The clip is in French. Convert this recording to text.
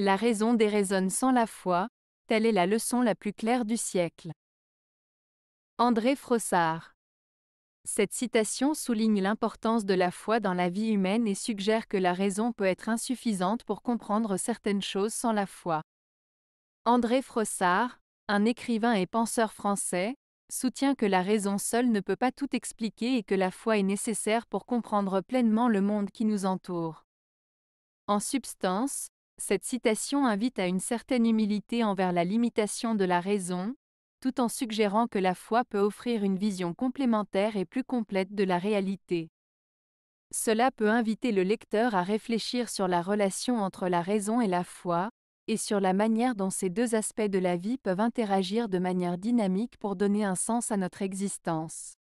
La raison déraisonne sans la foi, telle est la leçon la plus claire du siècle. André Frossard. Cette citation souligne l'importance de la foi dans la vie humaine et suggère que la raison peut être insuffisante pour comprendre certaines choses sans la foi. André Frossard, un écrivain et penseur français, soutient que la raison seule ne peut pas tout expliquer et que la foi est nécessaire pour comprendre pleinement le monde qui nous entoure. En substance, cette citation invite à une certaine humilité envers la limitation de la raison, tout en suggérant que la foi peut offrir une vision complémentaire et plus complète de la réalité. Cela peut inviter le lecteur à réfléchir sur la relation entre la raison et la foi, et sur la manière dont ces deux aspects de la vie peuvent interagir de manière dynamique pour donner un sens à notre existence.